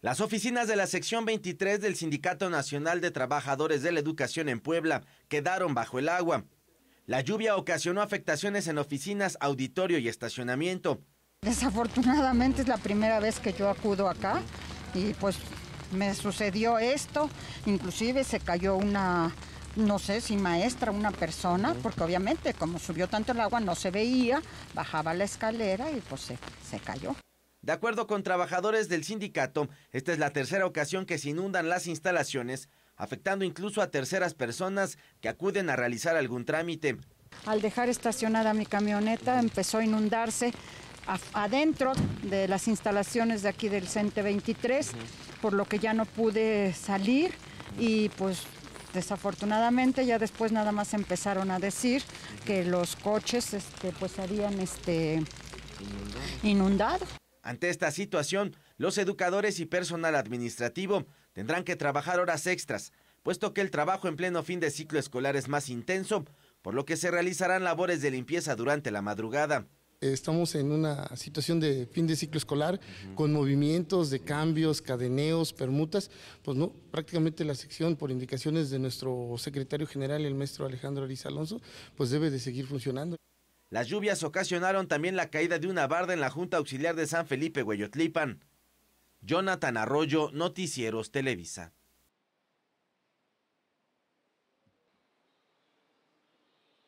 Las oficinas de la sección 23 del Sindicato Nacional de Trabajadores de la Educación en Puebla quedaron bajo el agua. La lluvia ocasionó afectaciones en oficinas, auditorio y estacionamiento. Desafortunadamente es la primera vez que yo acudo acá y pues me sucedió esto. Inclusive se cayó una, no sé si maestra, una persona, porque obviamente como subió tanto el agua no se veía, bajaba la escalera y pues se, se cayó. De acuerdo con trabajadores del sindicato, esta es la tercera ocasión que se inundan las instalaciones, afectando incluso a terceras personas que acuden a realizar algún trámite. Al dejar estacionada mi camioneta empezó a inundarse adentro de las instalaciones de aquí del CENTE 23, por lo que ya no pude salir y pues desafortunadamente ya después nada más empezaron a decir que los coches este, pues habían este, inundado. Ante esta situación, los educadores y personal administrativo tendrán que trabajar horas extras, puesto que el trabajo en pleno fin de ciclo escolar es más intenso, por lo que se realizarán labores de limpieza durante la madrugada. Estamos en una situación de fin de ciclo escolar con movimientos de cambios, cadeneos, permutas. Pues no, prácticamente la sección, por indicaciones de nuestro secretario general, el maestro Alejandro Ariz Alonso, pues debe de seguir funcionando. Las lluvias ocasionaron también la caída de una barda en la Junta Auxiliar de San Felipe, Hueyotlipan. Jonathan Arroyo, Noticieros Televisa.